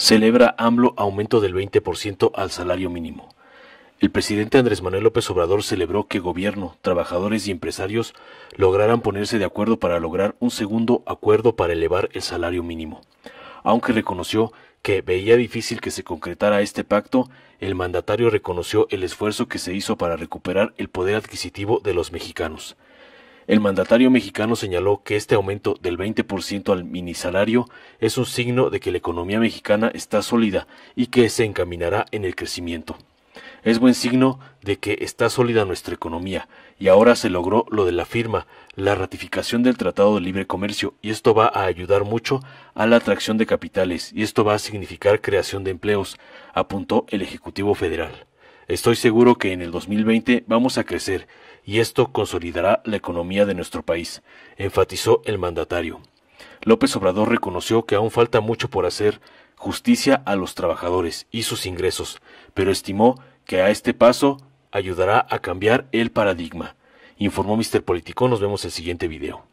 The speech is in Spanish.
Celebra AMLO aumento del 20% al salario mínimo. El presidente Andrés Manuel López Obrador celebró que gobierno, trabajadores y empresarios lograran ponerse de acuerdo para lograr un segundo acuerdo para elevar el salario mínimo. Aunque reconoció que veía difícil que se concretara este pacto, el mandatario reconoció el esfuerzo que se hizo para recuperar el poder adquisitivo de los mexicanos. El mandatario mexicano señaló que este aumento del 20% al minisalario es un signo de que la economía mexicana está sólida y que se encaminará en el crecimiento. Es buen signo de que está sólida nuestra economía y ahora se logró lo de la firma, la ratificación del Tratado de Libre Comercio y esto va a ayudar mucho a la atracción de capitales y esto va a significar creación de empleos, apuntó el Ejecutivo Federal. Estoy seguro que en el 2020 vamos a crecer y esto consolidará la economía de nuestro país, enfatizó el mandatario. López Obrador reconoció que aún falta mucho por hacer justicia a los trabajadores y sus ingresos, pero estimó que a este paso ayudará a cambiar el paradigma. Informó Mr. Político, nos vemos en el siguiente video.